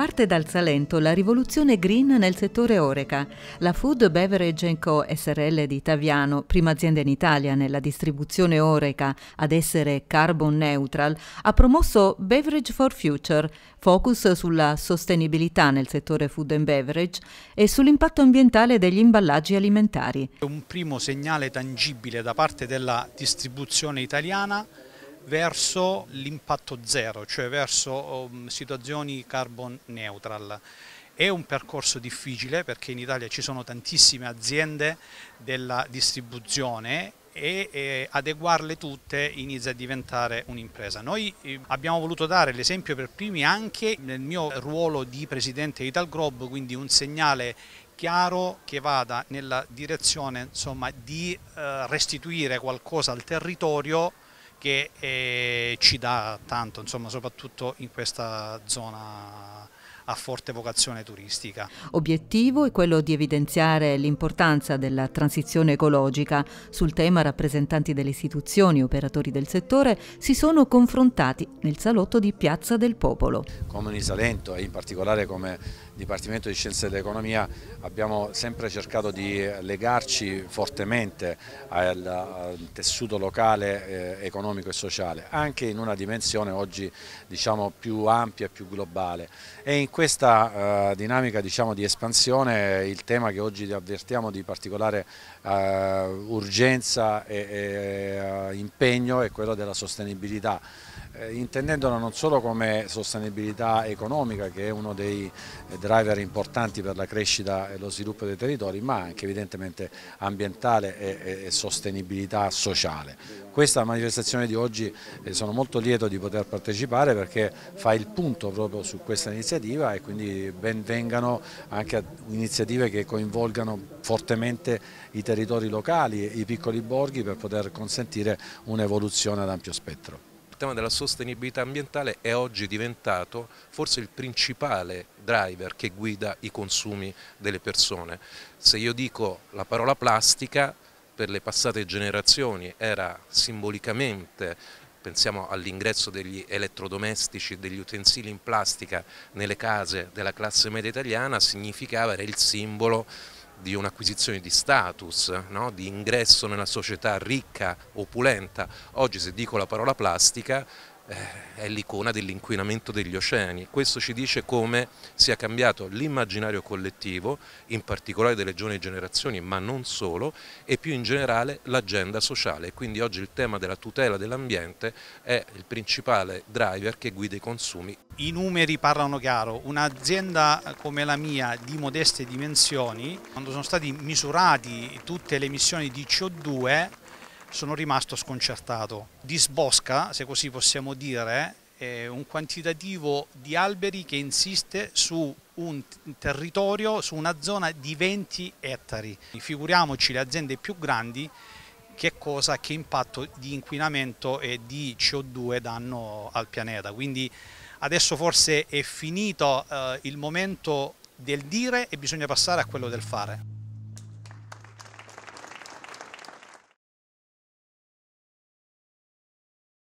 Parte dal Salento la rivoluzione green nel settore Oreca. La Food Beverage Co. SRL di Taviano, prima azienda in Italia nella distribuzione Oreca ad essere carbon neutral, ha promosso Beverage for Future, focus sulla sostenibilità nel settore food and beverage e sull'impatto ambientale degli imballaggi alimentari. Un primo segnale tangibile da parte della distribuzione italiana verso l'impatto zero, cioè verso um, situazioni carbon neutral. È un percorso difficile perché in Italia ci sono tantissime aziende della distribuzione e adeguarle tutte inizia a diventare un'impresa. Noi ehm, abbiamo voluto dare l'esempio per primi anche nel mio ruolo di presidente di Italgrob, quindi un segnale chiaro che vada nella direzione insomma, di eh, restituire qualcosa al territorio che eh, ci dà tanto, insomma, soprattutto in questa zona a forte vocazione turistica. Obiettivo è quello di evidenziare l'importanza della transizione ecologica. Sul tema rappresentanti delle istituzioni e operatori del settore si sono confrontati nel salotto di Piazza del Popolo. Come Salento e in particolare come Dipartimento di Scienze dell'Economia abbiamo sempre cercato di legarci fortemente al, al tessuto locale eh, economico e sociale, anche in una dimensione oggi diciamo, più ampia e più globale e in in questa uh, dinamica diciamo, di espansione il tema che oggi avvertiamo di particolare uh, urgenza e, e uh, impegno è quello della sostenibilità, intendendola non solo come sostenibilità economica che è uno dei driver importanti per la crescita e lo sviluppo dei territori, ma anche evidentemente ambientale e, sostenibilità sociale. Questa manifestazione di oggi sono molto lieto di poter partecipare perché fa il punto proprio su questa iniziativa cooperativa e quindi ben vengano anche iniziative che coinvolgano fortemente i territori locali, i piccoli borghi per poter consentire un'evoluzione ad ampio spettro. Il tema della sostenibilità ambientale è oggi diventato forse il principale driver che guida i consumi delle persone. Se io dico la parola plastica, per le passate generazioni era simbolicamente pensiamo all'ingresso degli elettrodomestici degli utensili in plastica nelle case della classe media italiana, significava, era il simbolo di un'acquisizione di status, no? di ingresso nella società ricca, opulenta. Oggi se dico la parola plastica eh, è l'icona dell'inquinamento degli oceani. Questo ci dice come sia cambiato l'immaginario collettivo, in particolare delle giovani generazioni, ma non solo, e più in generale l'agenda sociale. Quindi oggi il tema della tutela dell'ambiente è il principale driver che guida i consumi. I numeri parlano chiaro, un'azienda come la mia di modeste dimensioni, quando sono stati misurati tutte le emissioni di CO2, sono rimasto sconcertato. Disbosca, se così possiamo dire, un quantitativo di alberi che insiste su un territorio, su una zona di 20 ettari. Figuriamoci le aziende più grandi che cosa, che impatto di inquinamento e di CO2 danno al pianeta. Quindi adesso forse è finito eh, il momento del dire e bisogna passare a quello del fare.